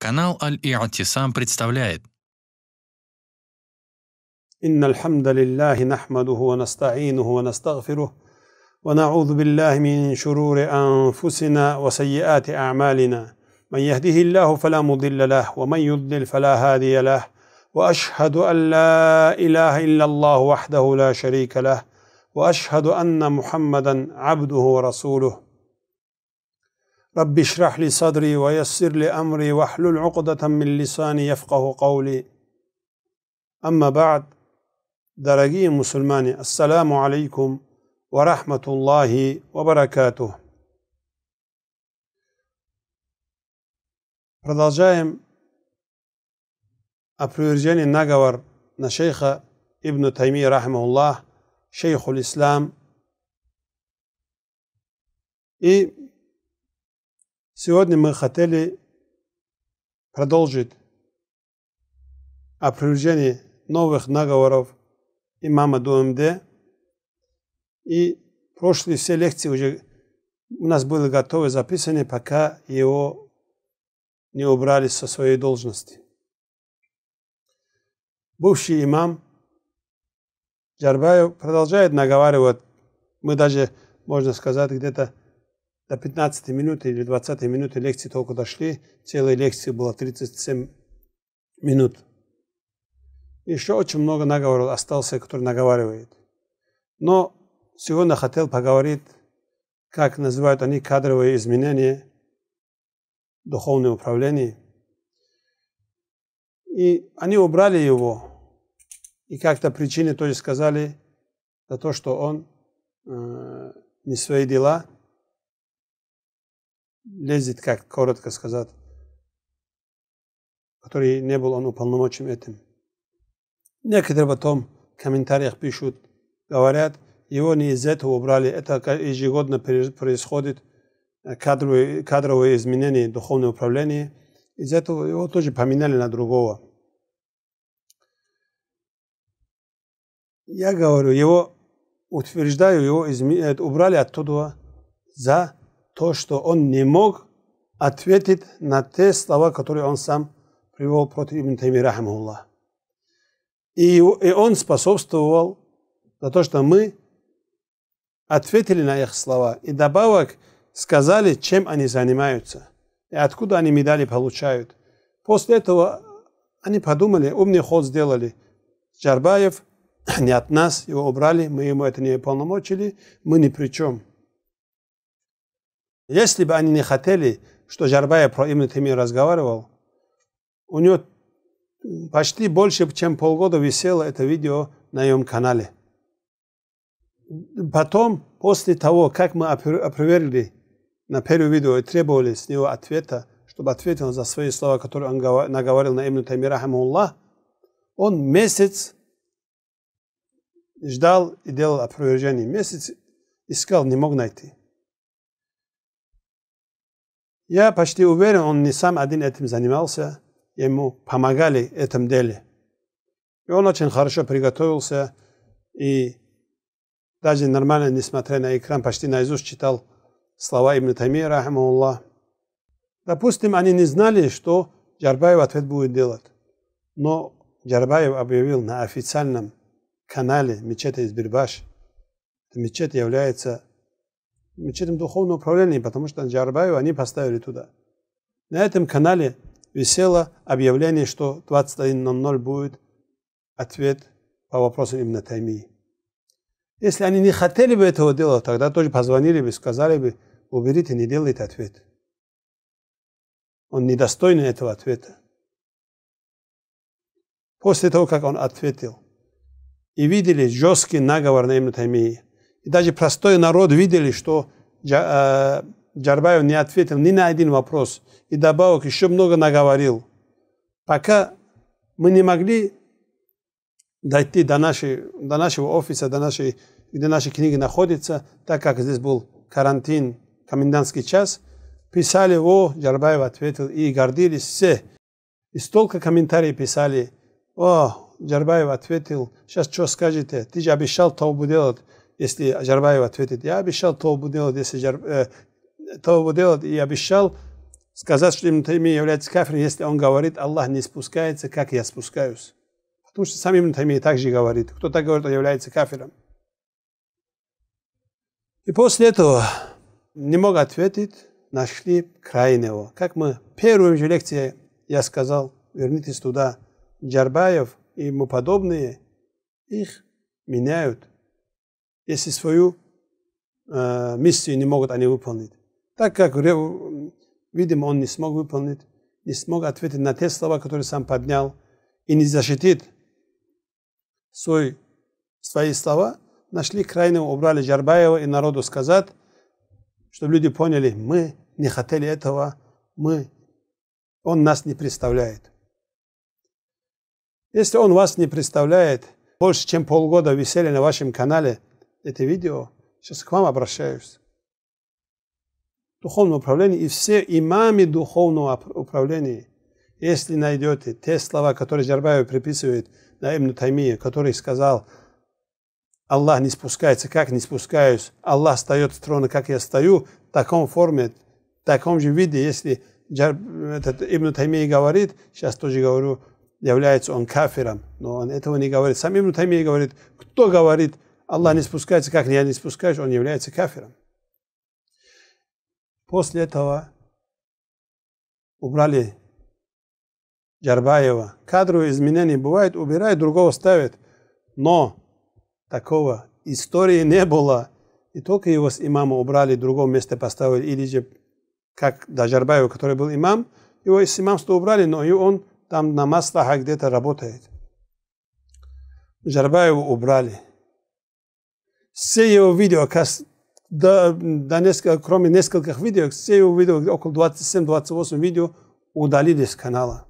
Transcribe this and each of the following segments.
Канал Аль-И'тисам представляет إن الحمد لله نحمده ونستعينه ونستغفره ونعوذ بالله من شرور أنفسنا وسيئات أعمالنا من يهده الله فلا مضل له ومن يضلل فلا هادي له وأشهد أن لا إله إلا الله وحده لا شريك له وأشهد أن محمدا عبده ورسوله رب اشرح لي صدري ويسر لي أمري واحلل عقدة من لساني يفقه قولي أما بعد درجي مسلماني السلام عليكم ورحمة الله وبركاته Продолжаем опровержение наговор на шейха Ибн Тайми, رحمه шейху ислам. И Сегодня мы хотели продолжить опровержение новых наговоров имама ДУМД. И прошлые все лекции уже у нас были готовы записаны, пока его не убрали со своей должности. Бывший имам Джарбаев продолжает наговаривать. Мы даже, можно сказать, где-то до 15 минуты или 20 минуты лекции только дошли. Целая лекция была 37 минут. Еще очень много наговоров остался, который наговаривает. Но сегодня хотел поговорить, как называют они кадровые изменения в духовном управлении. И они убрали его. И как-то причины тоже сказали за то, что он э, не свои дела – лезет, как коротко сказать, который не был он уполномочен этим. Некоторые потом в комментариях пишут, говорят, его не из этого убрали, это ежегодно происходит э, кадровые, кадровые изменения духовного управления, из этого его тоже поменяли на другого. Я говорю, его утверждаю, его изме... Э, убрали оттуда за то, что он не мог ответить на те слова, которые он сам привел против Ибн Тайми Рахмулла. И, и он способствовал за то, что мы ответили на их слова и добавок сказали, чем они занимаются и откуда они медали получают. После этого они подумали, умный ход сделали. Джарбаев не от нас, его убрали, мы ему это не полномочили, мы ни при чем – если бы они не хотели, что Жарбая про Ибн Тимир разговаривал, у него почти больше, чем полгода висело это видео на его канале. Потом, после того, как мы опроверили на первое видео и требовали с него ответа, чтобы ответил за свои слова, которые он наговорил на Ибн Таймир, он месяц ждал и делал опровержение. Месяц искал, не мог найти. Я почти уверен, он не сам один этим занимался, ему помогали в этом деле. И он очень хорошо приготовился и даже нормально, несмотря на экран, почти наизусть читал слова Ибн Тайми, Аллах. Допустим, они не знали, что Джарбаев ответ будет делать. Но Джарбаев объявил на официальном канале мечети из мечеть является учителем духовного управления, потому что Джарбаева они поставили туда. На этом канале висело объявление, что 21.00 будет ответ по вопросу именно Таймии. Если они не хотели бы этого делать, тогда тоже позвонили бы, сказали бы, уберите, не делайте ответ. Он недостойный этого ответа. После того, как он ответил, и видели жесткий наговор на имя Таймии – и даже простой народ видели, что э, Джарбаев не ответил ни на один вопрос. И добавок еще много наговорил. Пока мы не могли дойти до, нашей, до нашего офиса, до нашей, где наши книги находятся, так как здесь был карантин, комендантский час, писали о, Джарбаев ответил, и гордились все. И столько комментариев писали, о, Джарбаев ответил, сейчас что скажете, ты же обещал Таубу делать если Аджарбаев ответит, я обещал то буду делать, если Аджар, э, то буду делать, и обещал сказать, что Ибн Таймия является кафиром, если он говорит, Аллах не спускается, как я спускаюсь. Потому что сам Ибн Таймия также говорит, кто так говорит, он является кафиром. И после этого не мог ответить, нашли крайнего. Как мы первую же лекции я сказал, вернитесь туда, Джарбаев и ему подобные, их меняют если свою э, миссию не могут они выполнить. Так как, видимо, он не смог выполнить, не смог ответить на те слова, которые сам поднял, и не защитит свой, свои слова, нашли крайнего, убрали Жарбаева и народу сказать, чтобы люди поняли, мы не хотели этого, мы, он нас не представляет. Если он вас не представляет, больше чем полгода висели на вашем канале – это видео, сейчас к вам обращаюсь, духовное управление и все имамы духовного управления, если найдете те слова, которые Джарбаев приписывает на Ибн Таймия, который сказал, Аллах не спускается, как не спускаюсь, Аллах встает с трона, как я стою, в таком форме, в таком же виде, если этот Ибн Таймия говорит, сейчас тоже говорю, является он кафиром, но он этого не говорит. Сам Ибн Таймия говорит, кто говорит – Аллах не спускается, как я не спускаюсь, он является кафиром. После этого убрали Джарбаева. Кадровые изменения бывают, убирают, другого ставят. Но такого истории не было. И только его с имама убрали, другого место поставили. Или же, как Джарбаева, который был имам, его из имамства убрали, но и он там на маслах где-то работает. Джарбаева убрали все его видео, до, до несколько, кроме нескольких видео, все его видео, около 27-28 видео, удалили с канала.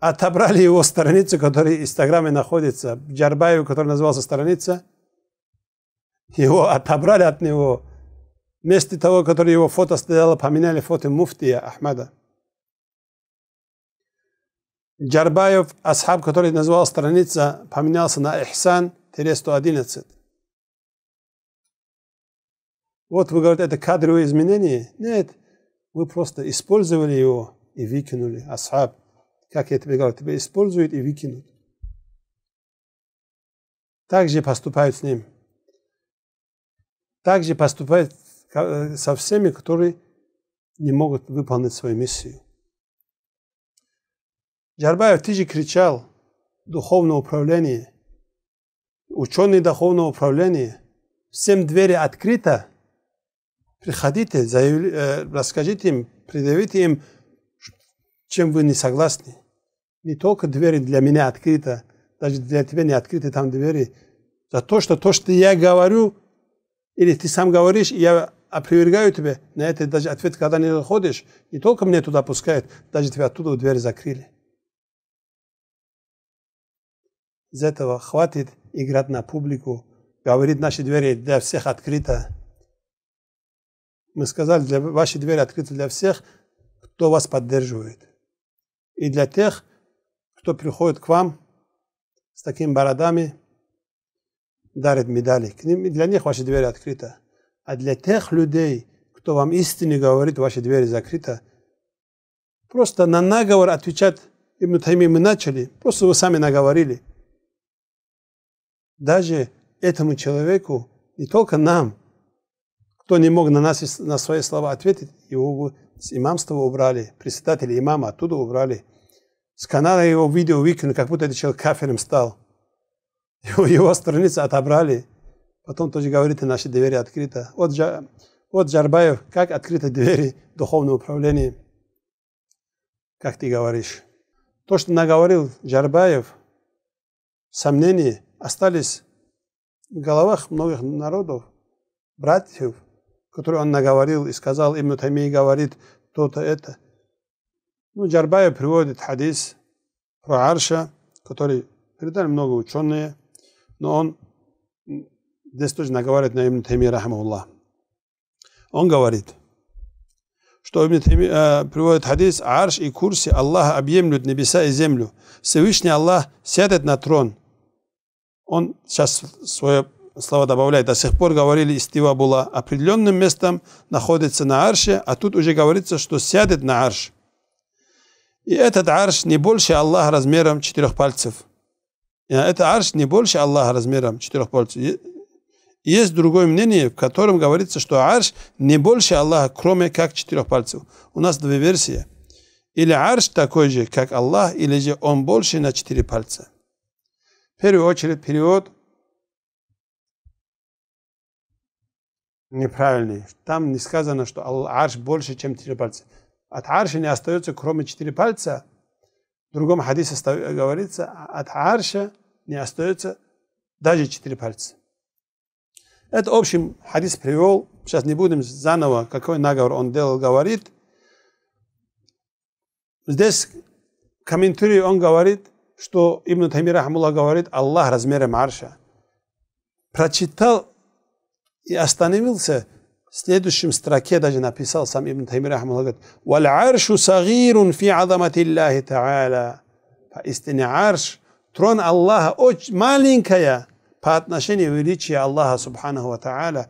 Отобрали его страницу, которая в Инстаграме находится, Джарбаеву, который назывался страница, его отобрали от него. Вместо того, который его фото стояло, поменяли фото муфтия Ахмада. Джарбаев, асхаб, который назвал страница, поменялся на Ихсан – 111. Вот вы говорите, это кадровые изменения. Нет, вы просто использовали его и выкинули. Асхаб, как я тебе говорю, тебя используют и выкинут. Так же поступают с ним. Так же поступают э, со всеми, которые не могут выполнить свою миссию. Джарбаев ты же кричал духовное управление – ученые духовного управления, всем двери открыты. Приходите, заяв... Э, расскажите им, предъявите им, чем вы не согласны. Не только двери для меня открыты, даже для тебя не открыты там двери. За то, что то, что я говорю, или ты сам говоришь, я опровергаю тебе на это даже ответ, когда не заходишь, не только мне туда пускают, даже тебя оттуда в дверь закрыли. Из этого хватит играть на публику, говорит, наши двери для всех открыты. Мы сказали, для, ваши двери открыты для всех, кто вас поддерживает. И для тех, кто приходит к вам с такими бородами, дарит медали. К ним, для них ваши двери открыты. А для тех людей, кто вам истинно говорит, ваши двери закрыты, просто на наговор отвечать Ибн Тайми мы начали, просто вы сами наговорили даже этому человеку, не только нам, кто не мог на нас на свои слова ответить, его с имамства убрали, председателя имама оттуда убрали. С канала его видео выкинули, как будто этот человек кафиром стал. Его, его страницы отобрали. Потом тоже говорит, наши двери открыты. Вот, Джа, вот Джарбаев, как открыты двери духовного управления. Как ты говоришь. То, что наговорил Джарбаев, сомнений, остались в головах многих народов, братьев, которые он наговорил и сказал, Ибн Тамий говорит то-то, это. Ну, Джарбая приводит хадис про Арша, который передали много ученые, но он здесь тоже наговаривает на Ибн Тайми, рахмауллах. Он говорит, что Ибн Тайми э, приводит хадис, «Арш и курси Аллаха объемлют небеса и землю. Всевышний Аллах сядет на трон, он сейчас свое слово добавляет, до сих пор говорили, истива была определенным местом, находится на арше, а тут уже говорится, что сядет на арш. И этот арш не больше Аллаха размером четырех пальцев. И э, это арш не больше Аллаха размером четырех пальцев. Есть другое мнение, в котором говорится, что арш не больше Аллаха, кроме как четырех пальцев. У нас две версии. Или арш такой же, как Аллах, или же он больше на четыре пальца. В первую очередь перевод неправильный. Там не сказано, что арш больше, чем четыре пальца. От Арша не остается, кроме четыре пальца. В другом хадисе говорится, а от Арша не остается даже четыре пальца. Это общим хадис привел. Сейчас не будем заново, какой наговор он делал, говорит. Здесь комментарий он говорит – что Ибн Тайми Рахмула говорит, Аллах размером арша. Прочитал и остановился, в следующем строке даже написал сам Ибн Тайми Рахмула, говорит, «Валь аршу сагирун фи азамати Аллахи Та'аля». Поистине арш, трон Аллаха, очень маленькая по отношению величия Аллаха Субханаху Ва Та'аля.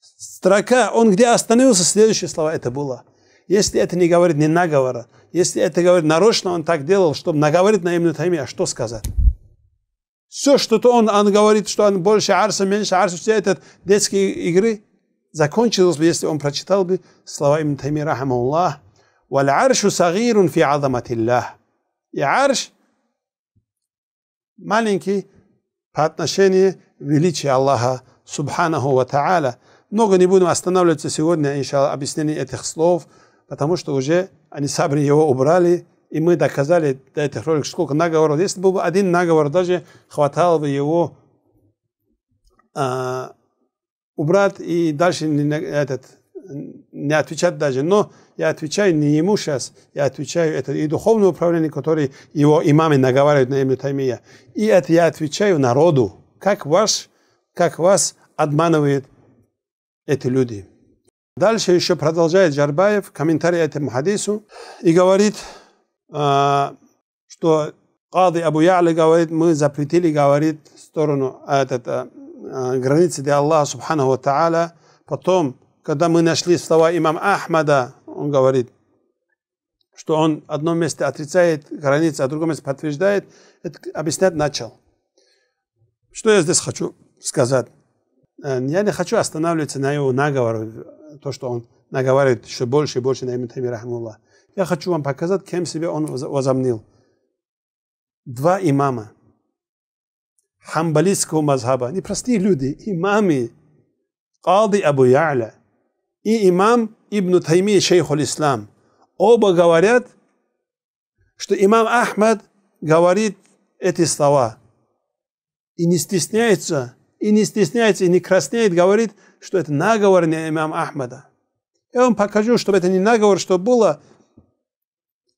Строка, он где остановился, следующие слова это было – если это не говорит не наговора, если это говорит нарочно, он так делал, чтобы наговорить на Ибн Тайми, а что сказать? Все, что-то он, он говорит, что он больше арса, меньше арса, все это детские игры закончилось бы, если он прочитал бы слова Ибн Тайми, рахамуллах, «Валь аршу сагирун фи азаматиллах». И арш маленький по отношению величия Аллаха, субханаху ва та'аля. Много не будем останавливаться сегодня, иншалла, объяснение этих слов – потому что уже они сабри его убрали, и мы доказали до этих роликов, сколько наговоров. Если бы один наговор даже хватало бы его а, убрать и дальше не, этот, не отвечать даже. Но я отвечаю не ему сейчас, я отвечаю это и духовному управлению, который его имамы наговаривают на Ибн Таймия. И это я отвечаю народу, как, ваш, как вас обманывают эти люди. Дальше еще продолжает Жарбаев комментарий этому хадису и говорит, а, что Кады Абу Яли говорит, мы запретили, говорит, сторону а, этот, а, границы для Аллаха Субхану Тааля. Потом, когда мы нашли слова имам Ахмада, он говорит, что он одном месте отрицает границы, а другом месте подтверждает, это объяснять начал. Что я здесь хочу сказать? Э, я не хочу останавливаться на его наговорах то, что он наговаривает еще больше и больше на имя Тайми, рахмулла. Я хочу вам показать, кем себе он возомнил. Два имама хамбалийского мазхаба, они простые люди, имамы, Кади Абу Я'ля и имам Ибн Тайми, шейх ислам Оба говорят, что имам Ахмад говорит эти слова. И не стесняется, и не стесняется, и не краснеет, говорит – что это наговор на имам Ахмада. Я вам покажу, чтобы это не наговор, что было.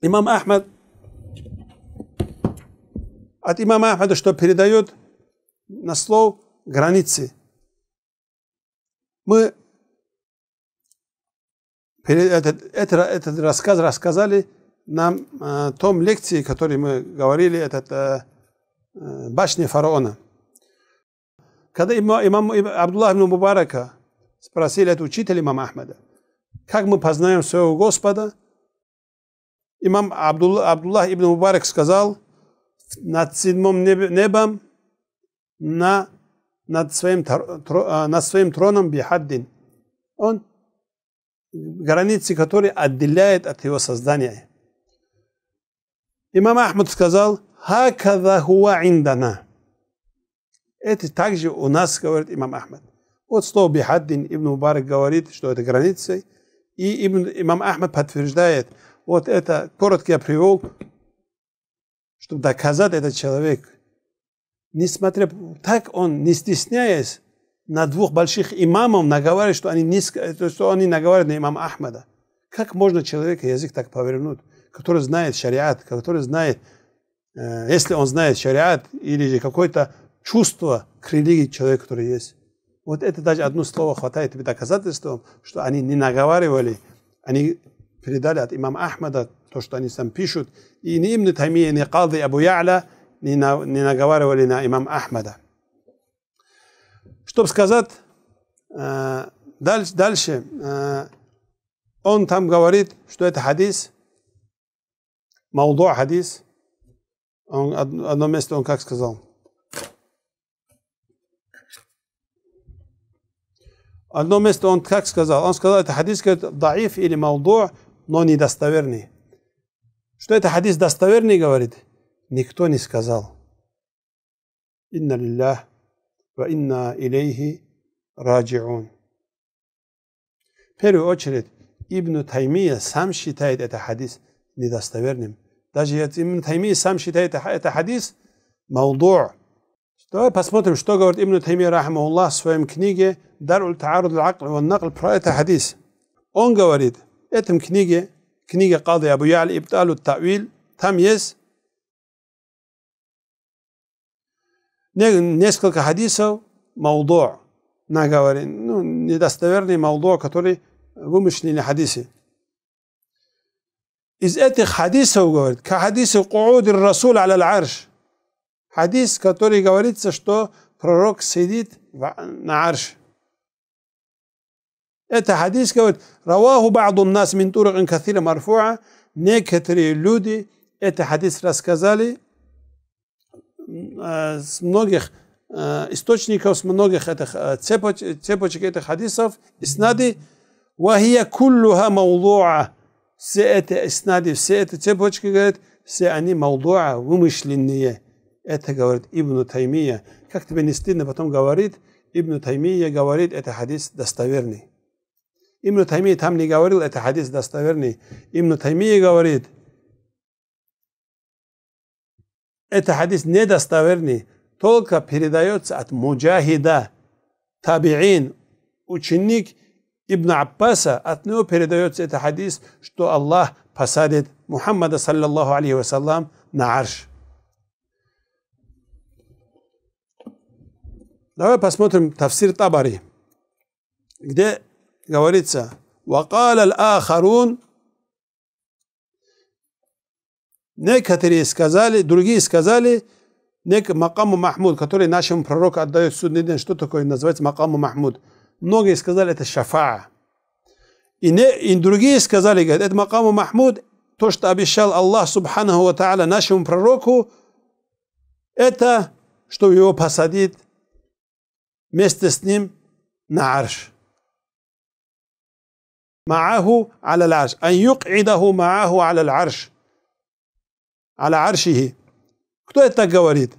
Имам Ахмад от имама Ахмада, что передает на слов границы. Мы этот, этот, этот рассказ рассказали нам э, том лекции, который мы говорили, этот э, э башня фараона. Когда имам, имам Абдуллах ибн Мубарака спросили от учителя имама Ахмада, как мы познаем своего Господа, имам Абдулла, Абдуллах ибн Мубарак сказал, над седьмым небом, на, над, своим, тро, а, над своим троном бихаддин. Он границы, которые отделяет от его создания. Имам Ахмад сказал, «Хаказа хуа индана». Это также у нас говорит имам Ахмад. Вот слово Бихаддин Ибн Мубарак говорит, что это границей. И Ибн, имам Ахмад подтверждает, вот это коротко я привел, чтобы доказать этот человек. Несмотря так он, не стесняясь, на двух больших имамов наговаривает, что они, низко, что они наговаривают на имама Ахмада. Как можно человека язык так повернуть, который знает шариат, который знает, э, если он знает шариат или же какой-то чувство к религии человека, который есть. Вот это даже одно слово хватает тебе доказательством, что они не наговаривали, они передали от имама Ахмада то, что они сам пишут, и ни Ибн Тамия, ни Калды Абу Я'ля не, на, не наговаривали на имама Ахмада. Чтобы сказать, э, дальше, дальше э, он там говорит, что это хадис, мауду хадис, он, одно место он как сказал – Одно место он как сказал? Он сказал, это хадис говорит, даиф или малду, но недостоверный. Что это хадис достоверный говорит? Никто не сказал. Инна лиллях ва инна илейхи раджиун. В первую очередь, Ибн Таймия сам считает этот хадис недостоверным. Даже Ибн Таймия сам считает этот хадис малду, Давай посмотрим, что говорит Ибн Тайми Рахмаулла в своем книге Дар Тааруд Акл и Накл» про это хадис. Он говорит, в этом книге, книге Кады Абу Яаль Ибталу Тавил, там есть несколько хадисов маудо, на говорит, ну, недостоверный маудо, который вымышленный на хадисе. Из этих хадисов, говорит, к хадису Кууди Расул аля аль-Арш, Хадис, который говорится, что пророк сидит на арше. Это хадис говорит, «Раваху ба'ду нас мин туракин каthира марфуа». Некоторые люди Это хадис рассказали э, с многих э, источников, с многих этих э, цепочек, цепочек этих хадисов, иснады, «Вахия куллуха маудуа». Все эти иснады, все эти цепочки, говорят, все они маудуа, вымышленные. Это говорит Ибн Таймия. Как тебе не стыдно, потом говорит, Ибн Таймия говорит, это хадис достоверный. Ибн Таймия там не говорил, это хадис достоверный. Ибн Таймия говорит, это хадис недостоверный, только передается от муджахида, табиин, ученик Ибн Аббаса, от него передается этот хадис, что Аллах посадит Мухаммада, саллаллаху алейхи вассалам, на арш. Давай посмотрим тафсир Табари, где говорится «Вакал аль-ахарун» Некоторые сказали, другие сказали, нек Макаму Махмуд, который нашему пророку отдает судный день, что такое называется Макаму Махмуд. Многие сказали, это шафа. И, не, и другие сказали, говорят, это Макаму Махмуд, то, что обещал Аллах Субханаху Ва Тааля нашему пророку, это, что его посадит مست سنيم نعرش معه على العرش أن يقعده معه على العرش على عرشه كتو التقواريد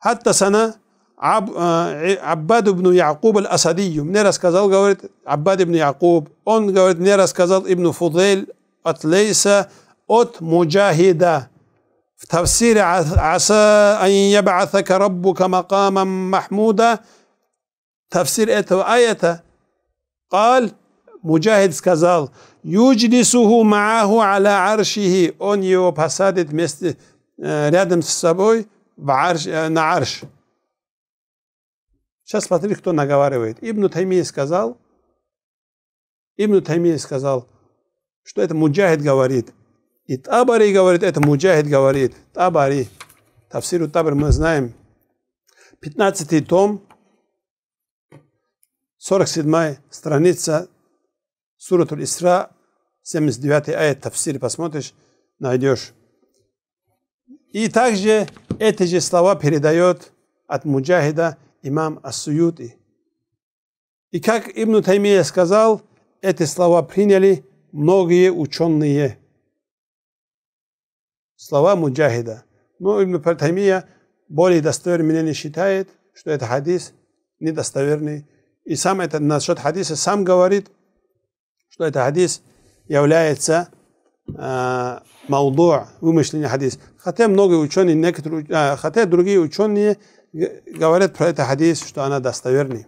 حتى سنة عب... آه، عباد بن يعقوب الأسدي نيرس كزال قولت عباد بن يعقوب أون قولت نيرس كزال ابن فضيل أتليس أت مجاهدة В тафсире «А, «Аса ан яба'атака раббука макамам махмуда» тафсир этого аята «Каль» Муджахид сказал «Юджлисуху мааху аля аршихи» Он его посадит вместе, э, рядом с собой арш, э, на арш. Сейчас смотри, кто наговаривает. Ибн Таймия сказал, Ибн Таймия сказал, что это Муджахид говорит – и Табари говорит, это Муджахид говорит, Табари. Тафсиру Табари мы знаем. 15 том, 47 страница, Суратуль Исра, 79 аят Тафсир, посмотришь, найдешь. И также эти же слова передает от Муджахида имам Ассуюти. И как Ибн Таймия сказал, эти слова приняли многие ученые – слова Муджахида. Но ну, Ибн Партамия более достоверным не считает, что этот хадис недостоверный. И сам это насчет хадиса сам говорит, что этот хадис является э, а, маудуа, вымышленный хадис. Хотя многие ученые, некоторые, э, хотя другие ученые говорят про этот хадис, что она достоверный.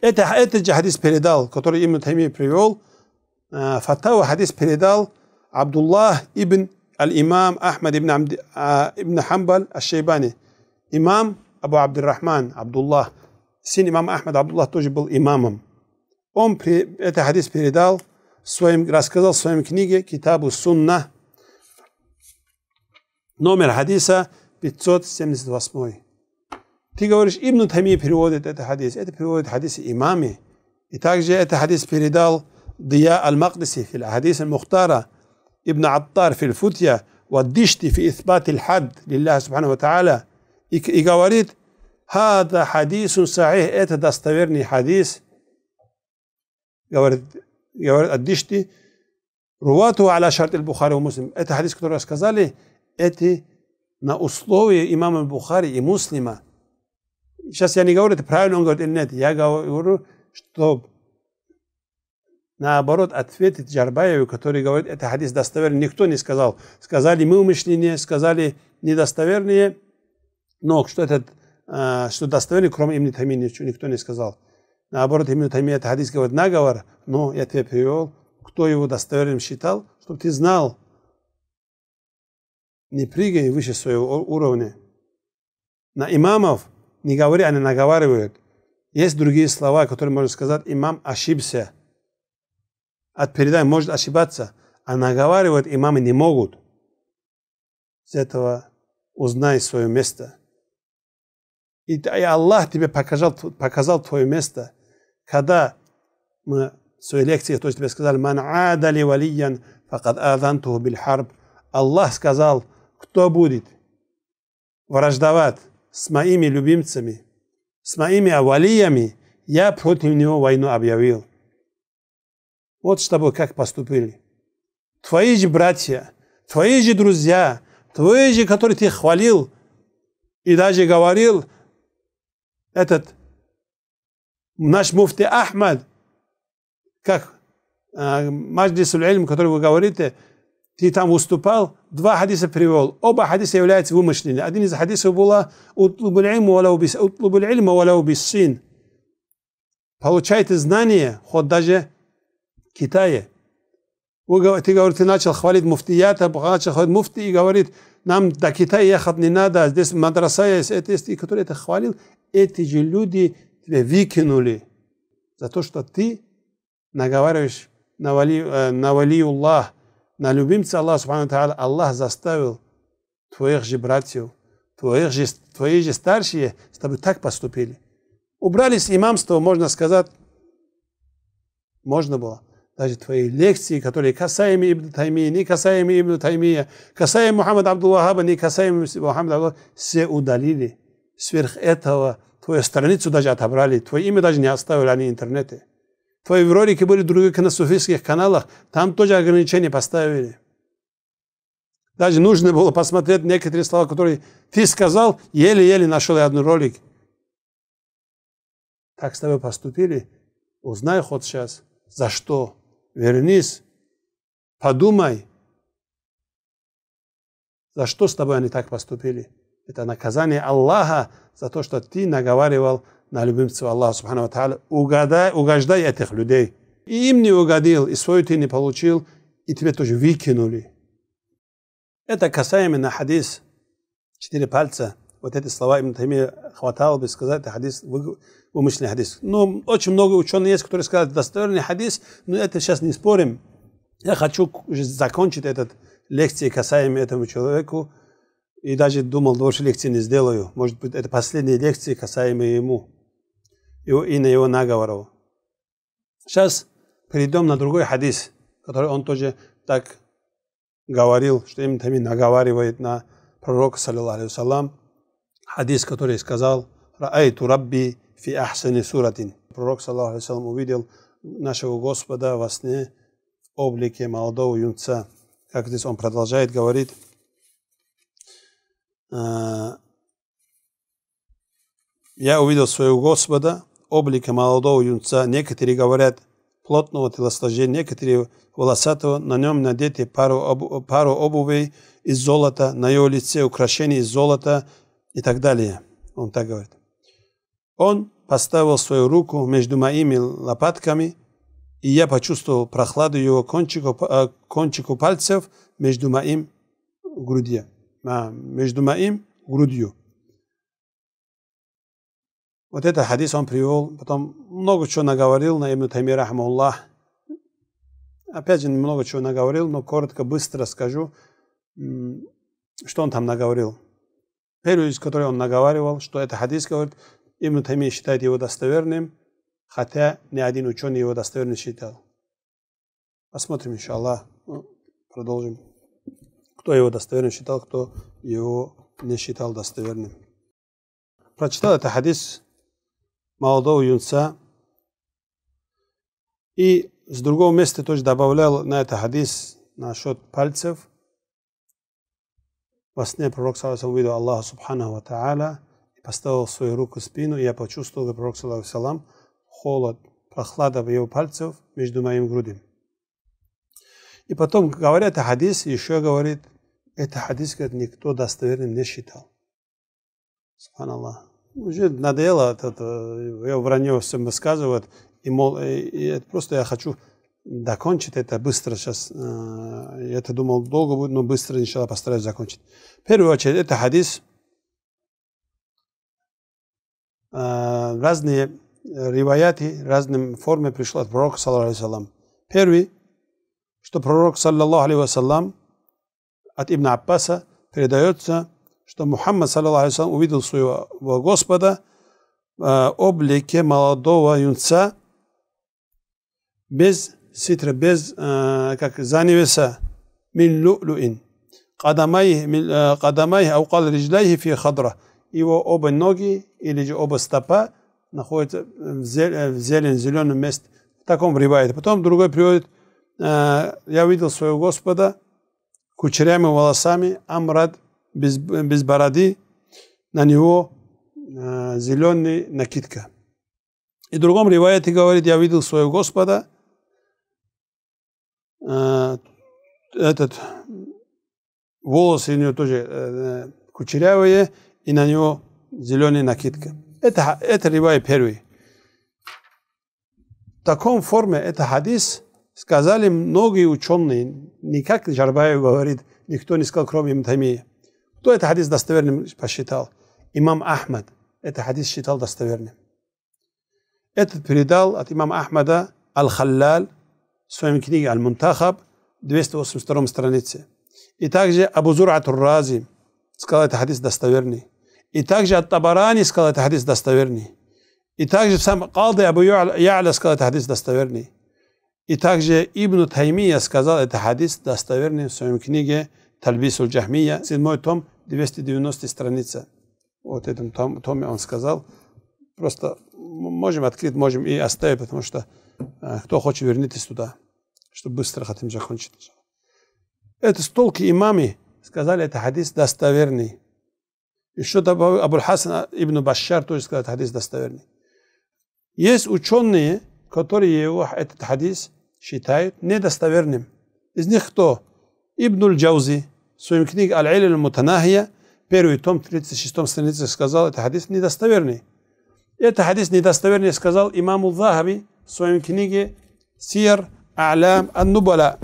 Это, этот же хадис передал, который Ибн Тайми привел, э, а, фатава хадис передал Абдуллах ибн الإمام أحمد بن عبد بن حنبل الشيباني إمام أبو عبد الرحمن عبد الله sin imama Ahmed Abdullah тоже был имамом. Он при, этот хадис передал, своим, рассказал в своем книге Китабу Сунна, номер хадиса 578. Ты говоришь, Ибн Тами переводит этот хадис. Это переводит хадис имами. И также этот хадис передал Дия Аль-Мaqdisi, хадис Аль-Мухтара, ابن عطار في الفتية والدشتي في إثبات الحد لله سبحانه وتعالى يقوريت هذا حديث صحيح إيه دستويرني حديث يقوريت يقوريت الدشتي رواته على شرط البخاري ومسلم إيه حديث كتور أسكزالي إيه на условии إمام البخاري и муслима. Сейчас я не говорю, это правильно он наоборот, ответит Джарбаеву, который говорит, это хадис достоверный, никто не сказал. Сказали мы умышленные, сказали недостоверные, но что этот а, что достоверный, кроме Ибн Тайми, ничего никто не сказал. Наоборот, Ибн Тайми это хадис говорит наговор, но я тебе привел, кто его достоверным считал, чтобы ты знал, не прыгай выше своего уровня. На имамов не говори, они наговаривают. Есть другие слова, которые можно сказать, имам ошибся – от передачи может ошибаться, а наговаривают имамы не могут. С этого узнай свое место. И, и Аллах тебе показал, показал твое место. Когда мы в своей лекции, то есть тебе сказали, «Ман адали валиян, факад азантуху биль харб». Аллах сказал, кто будет враждовать с моими любимцами, с моими авалиями, я против него войну объявил. Вот с тобой как поступили. Твои же братья, твои же друзья, твои же, которые ты хвалил и даже говорил, этот наш муфти Ахмад, как э, Маджлис Ульм, который вы говорите, ты там выступал, два хадиса привел. Оба хадиса являются вымышленными. Один из хадисов был было «Утлубуль ильма валяу бисин». Получайте знания, хоть даже Китае. Ты, говорит, ты начал хвалить муфтията, начал хвалить муфти и говорит, нам до Китая ехать не надо, а здесь мадраса есть, это есть. И который это хвалил, эти же люди тебя выкинули за то, что ты наговариваешь на, вали, э, на валиуллах, на любимца Аллаха, Субхану Тааля, Аллах заставил твоих же братьев, твоих же, твои же старшие с тобой так поступили. Убрали с имамства, можно сказать, можно было даже твои лекции, которые касаемы Ибн Таймия, не касаемы Ибн Таймия, касаемы Мухаммада Абдуллахаба, не касаемы Мухаммада Абдуллахаба, все удалили. Сверх этого твою страницу даже отобрали, твое имя даже не оставили, они в интернете. Твои ролики были других на суфийских каналах, там тоже ограничения поставили. Даже нужно было посмотреть некоторые слова, которые ты сказал, еле-еле нашел я один ролик. Так с тобой поступили, узнай хоть сейчас, за что вернись, подумай, за что с тобой они так поступили. Это наказание Аллаха за то, что ты наговаривал на любимцев Аллаха, субхану ва угадай, угождай этих людей. И им не угодил, и свою ты не получил, и тебя тоже выкинули. Это касаемо на хадис четыре пальца – вот эти слова Ибн Таймия хватало бы сказать, это хадис, умышленный хадис. Ну, очень много ученых есть, которые сказали, достоверный хадис, но это сейчас не спорим. Я хочу уже закончить этот лекции касаемые этому человеку, и даже думал, больше лекции не сделаю. Может быть, это последние лекции касаемо ему его, и на его наговоров. Сейчас перейдем на другой хадис, который он тоже так говорил, что именно Тамин наговаривает на пророка, саллиллаху алейхи Хадис, который сказал «Раайту Рабби фи ахсани суратин». Пророк, саллаху алейхи увидел нашего Господа во сне в облике молодого юнца. Как здесь он продолжает, говорит «Э, «Я увидел своего Господа облике молодого юнца. Некоторые говорят плотного телосложения, некоторые волосатого. На нем надеты пару, обу пару обуви из золота, на его лице украшения из золота, и так далее. Он так говорит. Он поставил свою руку между моими лопатками, и я почувствовал прохладу его кончику, э, кончику пальцев между моим грудью. А, между моим грудью. Вот этот хадис он привел, потом много чего наговорил на имя Тайми Рахмауллах. Опять же, много чего наговорил, но коротко, быстро скажу, что он там наговорил. Первый, из которой он наговаривал, что это хадис говорит, Ибн Тайми считает его достоверным, хотя ни один ученый его достоверно считал. Посмотрим, иншаллах, ну, продолжим. Кто его достоверно считал, кто его не считал достоверным. Прочитал этот хадис молодого юнца. И с другого места тоже добавлял на этот хадис насчет пальцев. Во сне пророк Салам увидел Аллаха Субханаху Ва Та'аля и поставил свою руку в спину, и я почувствовал, как пророк Салам холод, прохлада в его пальцев между моим грудем. И потом, говорят, это хадис, еще говорит, это хадис, говорит, никто достоверным не считал. Субханаллах. Уже надоело это, это, это вранье всем высказывать. И, мол, и, и это просто я хочу докончит это быстро сейчас. Э, я это думал, долго будет, но быстро, иншалла, постараюсь закончить. В первую очередь, это хадис. Э, разные риваяты, разным форме пришло от пророка, саллаху Первый, что пророк, саллаху алейхи от Ибн Аббаса передается, что Мухаммад, саллаху увидел своего Господа э, в облике молодого юнца без ситра без, э, как занавеса, мин лю'люин. Кадамайх э, аукал а риджляйхи фи хадра. Его оба ноги или же оба стопа находятся в э, зелен, в зеленом месте. В таком ревает. Потом другой приводит, э, я видел своего Господа кучерями волосами, амрад, без, без бороды, на него э, зеленая накидка. И в другом ревает и говорит, я видел своего Господа – Э, этот волосы у него тоже э, кучерявые, и на него зеленая накидка. Это, это ревай первый. В таком форме это хадис сказали многие ученые. Не как Жарбаев говорит, никто не сказал, кроме Имтамии. Кто этот хадис достоверным посчитал? Имам Ахмад. Этот хадис считал достоверным. Этот передал от имама Ахмада Аль-Халлаль своем книге Аль-Мунтахаб, 282 странице. И также Абу Зур'ат Рази сказал, этот хадис достоверный. И также Ат-Табарани сказал, этот хадис достоверный. И также сам Калды Абу Я'ля сказал, этот хадис достоверный. И также Ибн Таймия сказал, этот хадис достоверный в своем книге Тальбис Джахмия, 7 том, 290 страница. Вот этом том, томе он сказал. Просто можем открыть, можем и оставить, потому что а, кто хочет, вернитесь туда, чтобы быстро хотим закончить. Это столки имами сказали, это хадис достоверный. Еще добавил Абуль Хасан ибн Башар тоже сказал, это хадис достоверный. Есть ученые, которые его, этот хадис считают недостоверным. Из них кто? Ибн Джаузи в своем книге «Аль-Иль мутанахия первый том, 36 странице сказал, это хадис недостоверный. Это хадис недостоверный сказал имаму Захаби своем книге «Сир Алям Аннубала».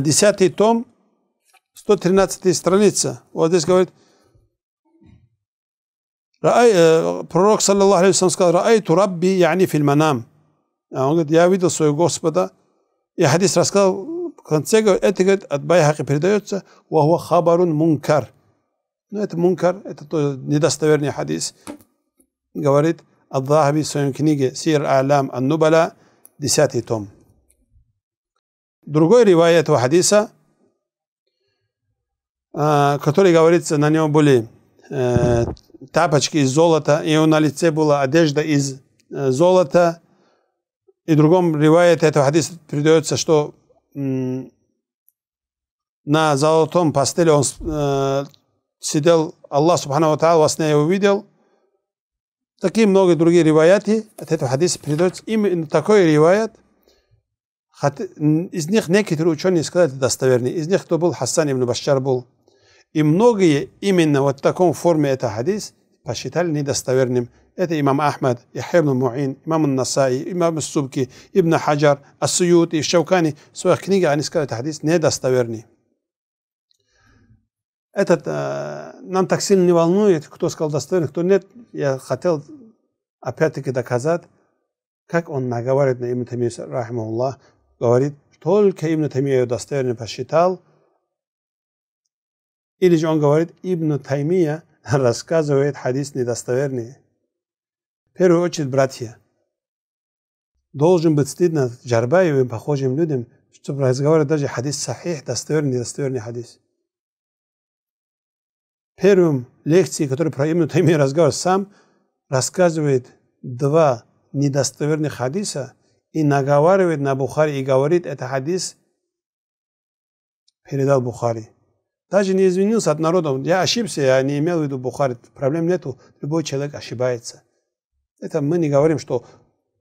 Десятый том, 113 страница. Вот здесь говорит, пророк, саллаллаху алейхи сказал, «Раайту Рабби, яни фил манам». Он говорит, я видел своего Господа. И хадис рассказал, в конце говорит, это говорит, от Байхаки передается, «Вахуа хабарун мункар». Но это мункар, это тоже недостоверный хадис. Говорит, Al-Zahabi в своем книге Сир Алям Ан-Нубаля, 10 том. Другой ривай этого хадиса, который говорится, на нем были э، тапочки из золота, и у на лице была одежда из э, золота. И в другом ривает этого хадиса придается, что на золотом постели он э, сидел, Аллах Субхану Ва Та'ала во сне его видел – Такие много другие риваяты от этого хадиса передаются. Именно такой риваят, из них некоторые ученые сказали, это достовернее. Из них кто был? Хасан ибн Башчар был. И многие именно вот в таком форме это хадис посчитали недостоверным. Это имам Ахмад, Ихебн Муин, имам Насаи, имам Субки, Ибн Хаджар, Асуют и Шаукани в своих книгах они сказали, это хадис недостоверный. Этот, э, нам так сильно не волнует, кто сказал достоверно, кто нет. Я хотел опять-таки доказать, как он наговаривает на Ибн Тамию, Аллах говорит, только Ибн Таймия достоверно посчитал, или же он говорит, Ибн Таймия рассказывает хадис недостоверный. В первую очередь, братья, должен быть стыдно Джарбаевым, похожим людям, чтобы разговаривать даже хадис сахих, достоверный, недостоверный хадис первом лекции, который проявлен Тайми разговор сам, рассказывает два недостоверных хадиса и наговаривает на Бухари и говорит, это хадис передал Бухари. Даже не извинился от народа. Я ошибся, я не имел в виду Бухари. Проблем нету. Любой человек ошибается. Это мы не говорим, что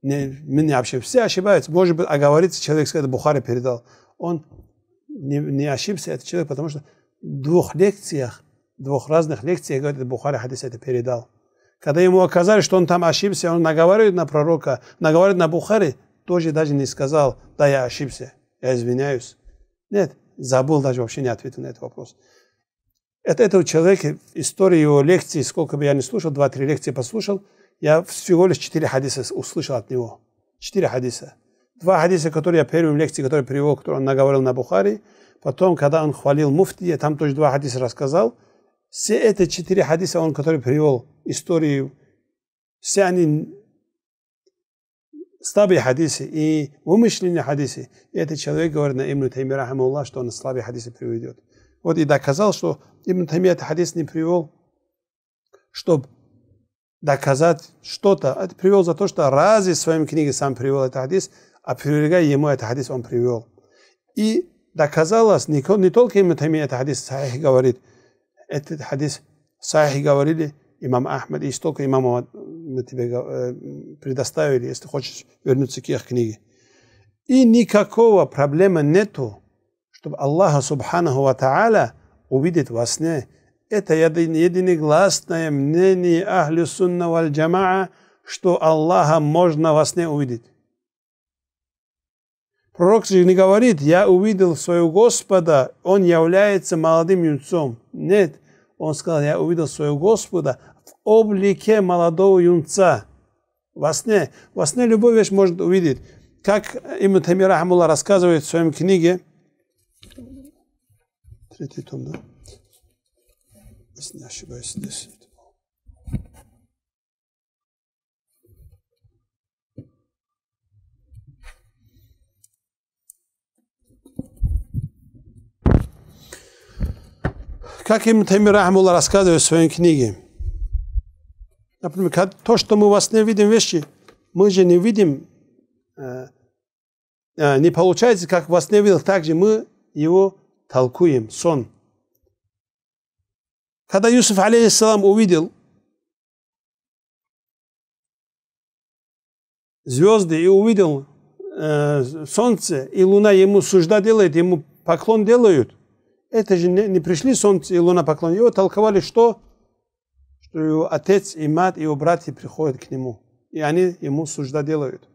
не, мы не ошибся. Все ошибаются. Может быть, оговорится человек, сказать, Бухари передал. Он не, не ошибся, этот человек, потому что в двух лекциях двух разных лекциях, говорит, Бухари хадис это передал. Когда ему оказали, что он там ошибся, он наговаривает на пророка, наговаривает на Бухари, тоже даже не сказал, да, я ошибся, я извиняюсь. Нет, забыл даже вообще не ответил на этот вопрос. Это этого человека, историю его лекций, сколько бы я ни слушал, 2-3 лекции послушал, я всего лишь 4 хадиса услышал от него. 4 хадиса. Два хадиса, которые я первым лекции, которые привел, который он наговорил на Бухари, потом, когда он хвалил муфтия, там тоже два хадиса рассказал – все эти четыре хадиса, он, который привел историю, все они слабые хадисы и вымышленные хадисы. И этот человек говорит на Ибн Тайми, рахамуллах, что он слабые хадисы приведет. Вот и доказал, что Ибн Тайми этот хадис не привел, чтобы доказать что-то. Это привел за то, что разве в своем книге сам привел этот хадис, а привергая ему этот хадис он привел. И доказалось, не, не только Ибн Тайми этот хадис говорит – этот хадис сахи говорили, имам Ахмад, и столько имамов мы тебе э, предоставили, если хочешь вернуться к их книге. И никакого проблемы нету, чтобы Аллаха Субханаху Ва Та'аля увидеть во сне. Это единогласное мнение Ахли Сунна Валь Джамаа, что Аллаха можно во сне увидеть. Пророк же не говорит, я увидел своего Господа, он является молодым юнцом. Нет, он сказал, я увидел своего Господа в облике молодого юнца. Во сне. Во сне любую вещь может увидеть. Как Ибн Тамира Рахмулла рассказывает в своем книге, третий том, да? Если не ошибаюсь, здесь. как им Тайми Рахмула рассказывает в своей книге. Например, то, что мы во сне видим вещи, мы же не видим, э, э, не получается, как во сне видел, так же мы его толкуем, сон. Когда Юсуф, алейхиссалам, увидел звезды и увидел э, солнце, и луна ему сужда делает, ему поклон делают, это же не, не пришли солнце и луна поклонения. Его толковали что? Что его отец и мать, и его братья приходят к нему. И они ему сужда делают.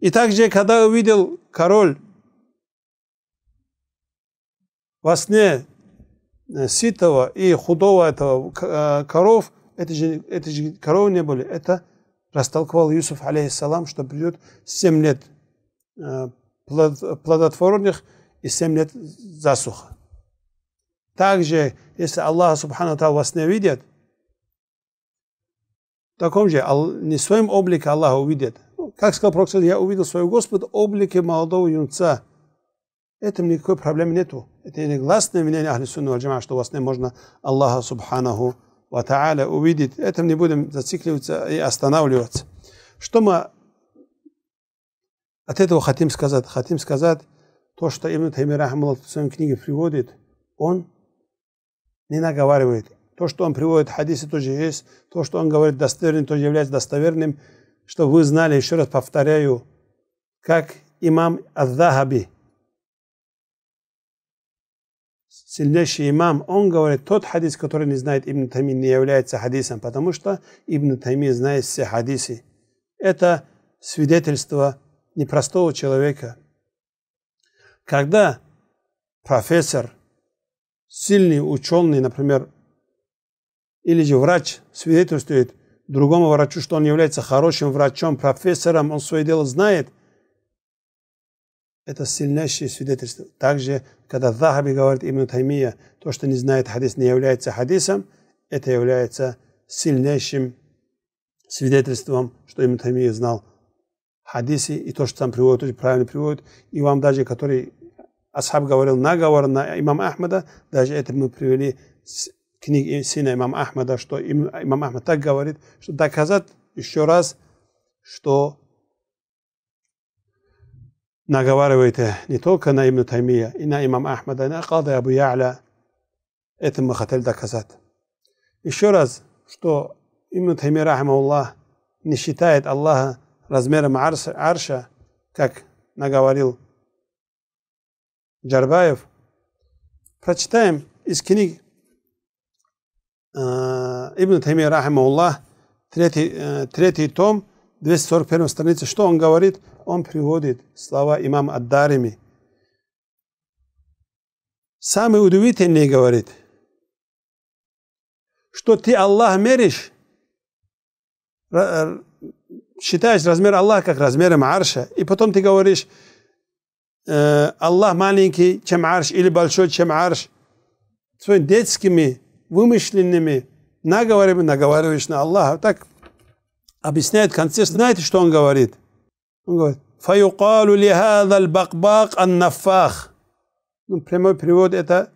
И также, когда увидел король во сне э, ситого и худого этого э, коров, это же, это же коровы не были, это растолковал Юсуф, алейхиссалам, что придет 7 лет э, плодотворных, и 7 лет засуха. Также, если Аллах Субхану Тал вас не видит, в таком же, не своим обликом облике Аллах увидит. Ну, как сказал Пророк, я увидел своего Господа в облике молодого юнца. Этом никакой проблемы нету. Это не гласное мнение Ахли Сунна Вальджама, что вас не можно Аллаха Субханаху Ва Та'аля увидеть. Этом не будем зацикливаться и останавливаться. Что мы от этого хотим сказать? Хотим сказать, то, что Ибн Тайми Рахмалат в своем книге приводит, он не наговаривает. То, что он приводит в хадисе, тоже есть. То, что он говорит достоверным, тоже является достоверным. что вы знали, еще раз повторяю, как имам Ад-Дахаби, сильнейший имам, он говорит, тот хадис, который не знает Ибн Тайми, не является хадисом, потому что Ибн Тайми знает все хадисы. Это свидетельство непростого человека – когда профессор, сильный ученый, например, или же врач свидетельствует другому врачу, что он является хорошим врачом, профессором, он свое дело знает, это сильнейшее свидетельство. Также, когда Захаби говорит именно Таймия, то, что не знает хадис, не является хадисом, это является сильнейшим свидетельством, что именно Таймия знал хадисы, и то, что там приводит, очень правильно приводит. И вам даже, который Ashab говорил наговор на имам Ахмада, даже это мы привели с книги сына имама Ахмада, что имам Ахмад так говорит, что доказать еще раз, что наговариваете э, не только на Ибн Таймия, и на имам Ахмада, и на Кады Абу Я'ля. Это мы хотели доказать. Еще раз, что Ибн Таймия, рахмауллах, не считает Аллаха размером арша, арша как наговорил Джарбаев. Прочитаем из книг э, Ибн Тайми Рахимауллах, третий, э, третий том, 241 страница. Что он говорит? Он приводит слова имама Аддарими. Самый удивительный говорит, что ты Аллах меришь, э, считаешь размер Аллаха как размером Арша, и потом ты говоришь, Э, Аллах маленький, чем арш, или большой, чем арш, своими детскими, вымышленными наговорами наговариваешь на Аллаха. Так объясняет в конце, знаете, что он говорит? Он говорит, «Фаюкалу лихада аль-бакбак аннафах". Ну, прямой перевод это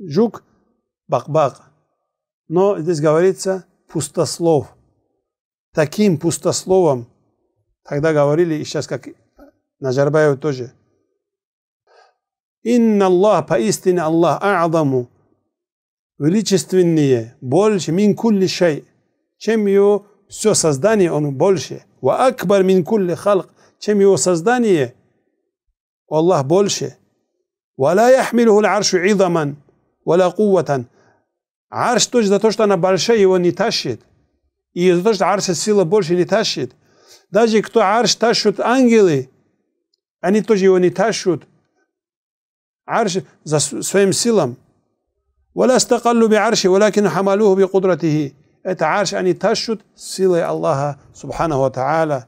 жук бакбак. Но здесь говорится пустослов. Таким пустословом тогда говорили, и сейчас как Nazarbayev тоже. Инна Аллах, поистине Аллах, а'даму, величественнее, больше, мин кулли шай, чем его все создание, он больше. Ва акбар мин кулли халк, чем его создание, Аллах больше. Ва ла яхмилуху l'arшу идаман, ва ла кувватан. Арш тоже за то, что она большая, его не тащит. И за то, что арша сила больше не тащит. Даже кто арш тащит ангелы, они тоже его не тащут. Арш за своим силам. ولا استقلوا بعرشه ولكن حملوه بقدرته это арш они тащут силой Аллаха Субхану Ва Та'аля.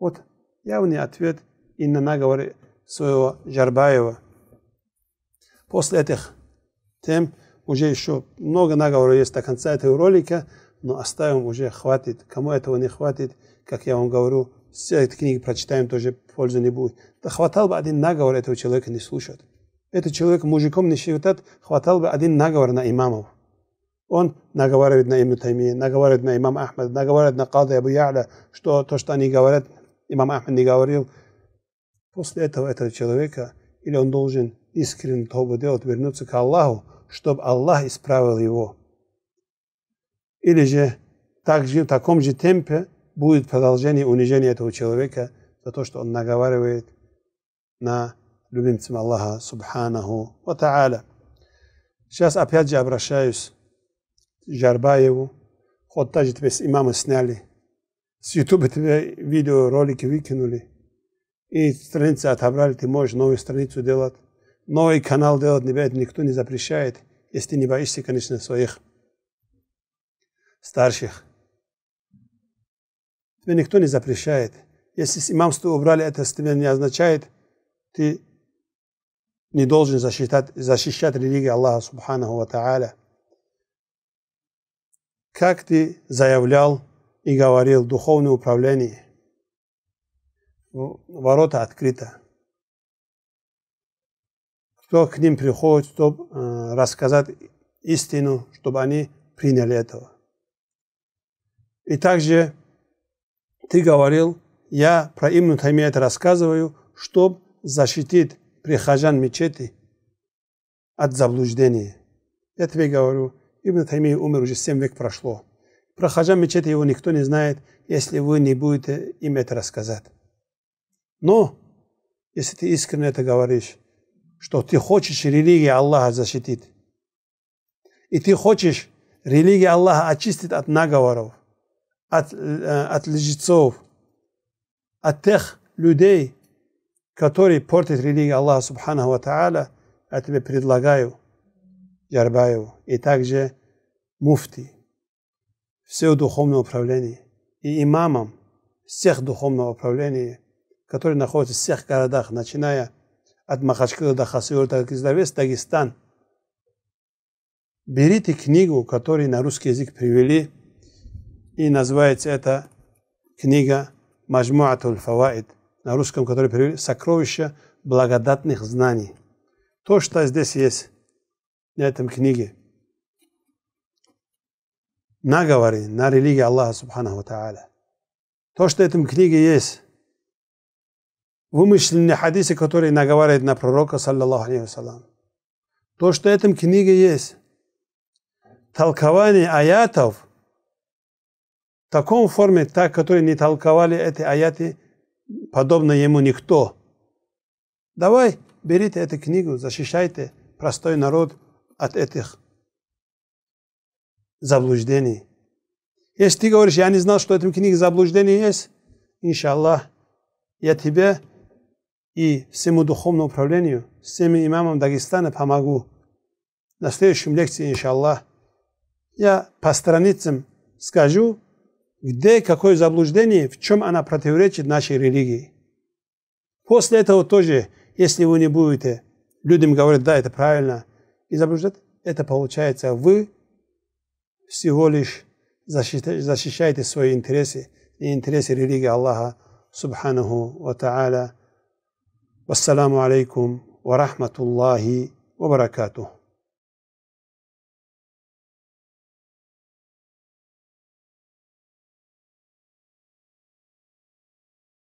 Вот явный ответ и на наговор своего Жарбаева. После этих тем уже еще много наговоров есть до конца этого ролика, но оставим уже, хватит. Кому этого не хватит, как я вам говорю, все эта книга прочитаем, тоже пользы не будет. Да хватал бы один наговор этого человека не слушать. Этот человек мужиком не считает, хватал бы один наговор на имамов. Он наговаривает на Ибн Тайми, наговаривает на имам Ахмад, наговаривает на Кады Абу Яля, что то, что они говорят, имам Ахмад не говорил. После этого этого человека или он должен искренне тобу делать, вернуться к Аллаху, чтобы Аллах исправил его. Или же так же, в таком же темпе будет продолжение унижения этого человека за то, что он наговаривает на любимцем Аллаха, субханаху ва та'аля. Сейчас опять же обращаюсь к Жарбаеву. Вот даже тебя с имама сняли. С Ютуба тебя видеоролики выкинули. И страницы отобрали, ты можешь новую страницу делать. Новый канал делать не тебя никто не запрещает, если ты не боишься, конечно, своих старших. Тебе никто не запрещает. Если с имамства убрали это, с тебя не означает, ты не должен защищать, защищать религию Аллаха Субханаху Ва Та'аля. Как ты заявлял и говорил, духовное управление, ворота открыты. Кто к ним приходит, чтобы э, рассказать истину, чтобы они приняли этого. И также ты говорил, я про Ибн Тайми это рассказываю, чтобы защитить прихожан мечети от заблуждения. Я тебе говорю, Ибн Тайми умер уже 7 век прошло. Прохожан мечети его никто не знает, если вы не будете им это рассказать. Но, если ты искренне это говоришь, что ты хочешь религию Аллаха защитить, и ты хочешь религию Аллаха очистить от наговоров, от, э, от лжецов, от тех людей, которые портят религию Аллаха Субхану Тааля, я тебе предлагаю Ярбаеву и также муфти всего духовного управления и имамам всех духовного управления, которые находятся в всех городах, начиная от Махачкала до Хасиура, до Кизловец, Дагестан. Берите книгу, которую на русский язык привели – и называется эта книга «Мажмуатуль фаваид» на русском, который перевели «Сокровища благодатных знаний». То, что здесь есть на этом книге, наговоры на религии Аллаха Субхану Тааля. То, что в этом книге есть, вымышленные хадисы, которые наговаривают на пророка, саллаллаху алейхи То, что в этом книге есть, толкование аятов – в таком форме, так, которые не толковали эти аяты, подобно ему никто. Давай, берите эту книгу, защищайте простой народ от этих заблуждений. Если ты говоришь, я не знал, что в этом книге заблуждение есть, иншаллах, я тебе и всему духовному управлению, всеми имамам Дагестана помогу. На следующем лекции, иншаллах, я по страницам скажу, где какое заблуждение, в чем она противоречит нашей религии. После этого тоже, если вы не будете людям говорить, да, это правильно, и заблуждать, это получается, вы всего лишь защищаете свои интересы и интересы религии Аллаха, субханаху ва та'аля. Вассаламу алейкум ва рахматуллахи ва баракатуху.